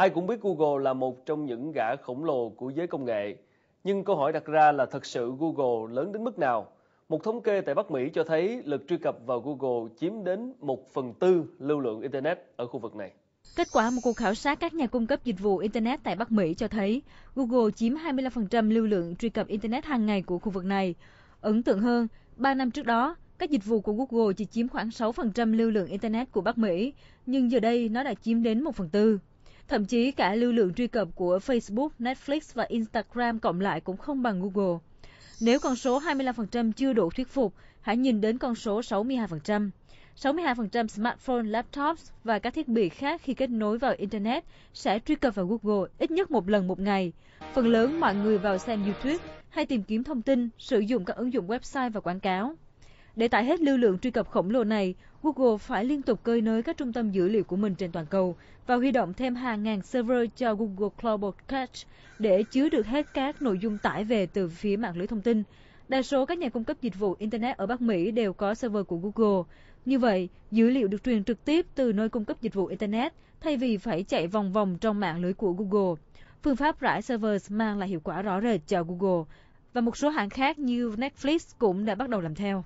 Ai cũng biết Google là một trong những gã khổng lồ của giới công nghệ. Nhưng câu hỏi đặt ra là thật sự Google lớn đến mức nào? Một thống kê tại Bắc Mỹ cho thấy lực truy cập vào Google chiếm đến 1 phần tư lưu lượng Internet ở khu vực này. Kết quả một cuộc khảo sát các nhà cung cấp dịch vụ Internet tại Bắc Mỹ cho thấy Google chiếm 25% lưu lượng truy cập Internet hàng ngày của khu vực này. Ấn tượng hơn, 3 năm trước đó, các dịch vụ của Google chỉ chiếm khoảng 6% lưu lượng Internet của Bắc Mỹ, nhưng giờ đây nó đã chiếm đến 1 phần tư. Thậm chí cả lưu lượng truy cập của Facebook, Netflix và Instagram cộng lại cũng không bằng Google. Nếu con số 25% chưa đủ thuyết phục, hãy nhìn đến con số 62%. 62% smartphone, laptops và các thiết bị khác khi kết nối vào Internet sẽ truy cập vào Google ít nhất một lần một ngày. Phần lớn mọi người vào xem YouTube hay tìm kiếm thông tin, sử dụng các ứng dụng website và quảng cáo. Để tải hết lưu lượng truy cập khổng lồ này, Google phải liên tục cơi nới các trung tâm dữ liệu của mình trên toàn cầu và huy động thêm hàng ngàn server cho Google Cloud Cache để chứa được hết các nội dung tải về từ phía mạng lưới thông tin. Đa số các nhà cung cấp dịch vụ Internet ở Bắc Mỹ đều có server của Google. Như vậy, dữ liệu được truyền trực tiếp từ nơi cung cấp dịch vụ Internet thay vì phải chạy vòng vòng trong mạng lưới của Google. Phương pháp rải servers mang lại hiệu quả rõ rệt cho Google và một số hãng khác như Netflix cũng đã bắt đầu làm theo.